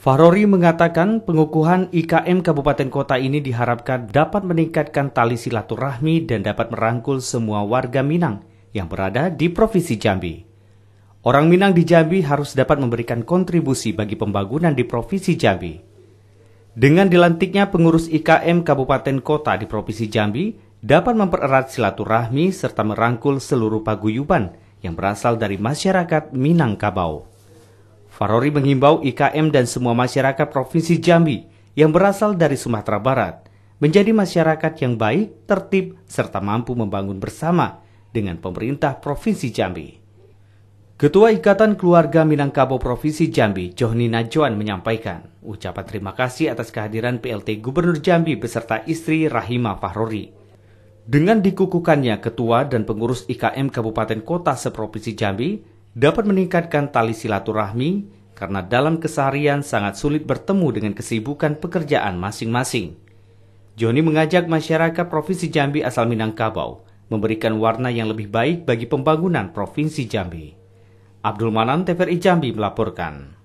Farori mengatakan pengukuhan IKM Kabupaten Kota ini diharapkan dapat meningkatkan tali silaturahmi dan dapat merangkul semua warga Minang yang berada di Provinsi Jambi. Orang Minang di Jambi harus dapat memberikan kontribusi bagi pembangunan di Provinsi Jambi. Dengan dilantiknya pengurus IKM Kabupaten Kota di Provinsi Jambi dapat mempererat silaturahmi serta merangkul seluruh paguyuban yang berasal dari masyarakat Minangkabau. Farori menghimbau IKM dan semua masyarakat Provinsi Jambi yang berasal dari Sumatera Barat menjadi masyarakat yang baik, tertib, serta mampu membangun bersama dengan pemerintah Provinsi Jambi. Ketua Ikatan Keluarga Minangkabau Provinsi Jambi, Johni Najwan menyampaikan ucapan terima kasih atas kehadiran PLT Gubernur Jambi beserta istri Rahima Fahrori. Dengan dikukuhkannya ketua dan pengurus IKM Kabupaten Kota seprovinsi Jambi dapat meningkatkan tali silaturahmi karena dalam keseharian sangat sulit bertemu dengan kesibukan pekerjaan masing-masing. Joni mengajak masyarakat Provinsi Jambi asal Minangkabau memberikan warna yang lebih baik bagi pembangunan Provinsi Jambi. Abdul Manan TVRI Jambi melaporkan.